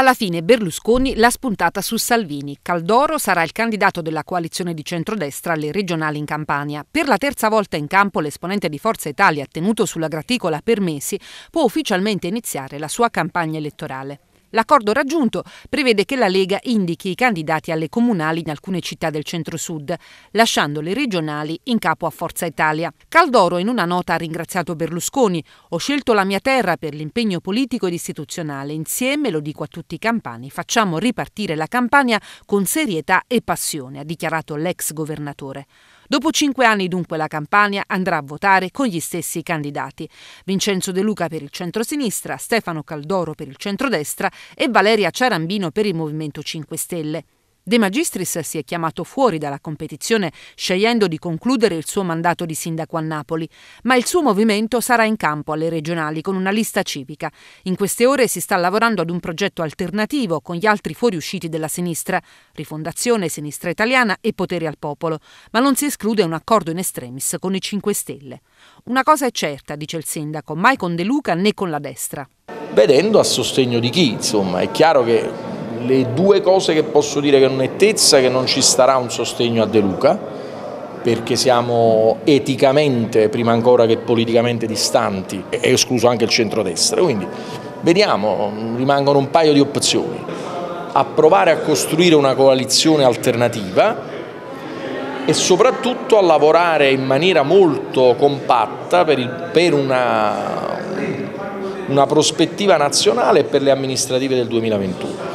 Alla fine Berlusconi l'ha spuntata su Salvini. Caldoro sarà il candidato della coalizione di centrodestra alle regionali in Campania. Per la terza volta in campo l'esponente di Forza Italia, tenuto sulla graticola per mesi, può ufficialmente iniziare la sua campagna elettorale. L'accordo raggiunto prevede che la Lega indichi i candidati alle comunali in alcune città del centro-sud, lasciando le regionali in capo a Forza Italia. Caldoro in una nota ha ringraziato Berlusconi. Ho scelto la mia terra per l'impegno politico ed istituzionale. Insieme, lo dico a tutti i campani, facciamo ripartire la campagna con serietà e passione, ha dichiarato l'ex governatore. Dopo cinque anni dunque la Campania andrà a votare con gli stessi candidati. Vincenzo De Luca per il centro-sinistra, Stefano Caldoro per il centrodestra e Valeria Ciarambino per il Movimento 5 Stelle. De Magistris si è chiamato fuori dalla competizione scegliendo di concludere il suo mandato di sindaco a Napoli, ma il suo movimento sarà in campo alle regionali con una lista civica. In queste ore si sta lavorando ad un progetto alternativo con gli altri fuoriusciti della sinistra, Rifondazione, Sinistra Italiana e Potere al Popolo, ma non si esclude un accordo in estremis con i 5 Stelle. Una cosa è certa, dice il sindaco, mai con De Luca né con la destra. Vedendo a sostegno di chi, insomma, è chiaro che le due cose che posso dire con nettezza è che non ci starà un sostegno a De Luca, perché siamo eticamente, prima ancora che politicamente distanti, e escluso anche il centrodestra. Quindi vediamo, rimangono un paio di opzioni. A provare a costruire una coalizione alternativa e soprattutto a lavorare in maniera molto compatta per, il, per una, una prospettiva nazionale e per le amministrative del 2021.